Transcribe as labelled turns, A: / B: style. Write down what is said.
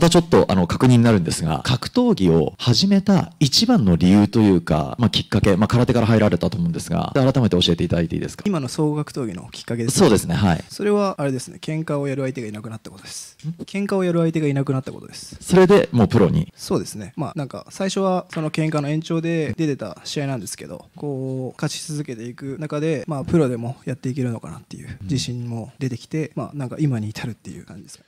A: たちょっとあの確認になるんですが格闘技を始めた一番の理由というか、まあ、きっかけ、まあ、空手から入られたと思うんですが改めて教えていただいていいですか
B: 今の総合格闘技のきっかけです、ね、そうですねはいそれはあれですね喧嘩をやる相手がいなくなったことです喧嘩をやる相手がいなくなったことですそれでもうプロにそうですねまあなんか最初はその喧嘩の延長で出てた試合なんですけどこう勝ち続けていく中でまあプロでもやっていけるのかなっていう自信も出てきてまあなんか今に至るっていう感じですか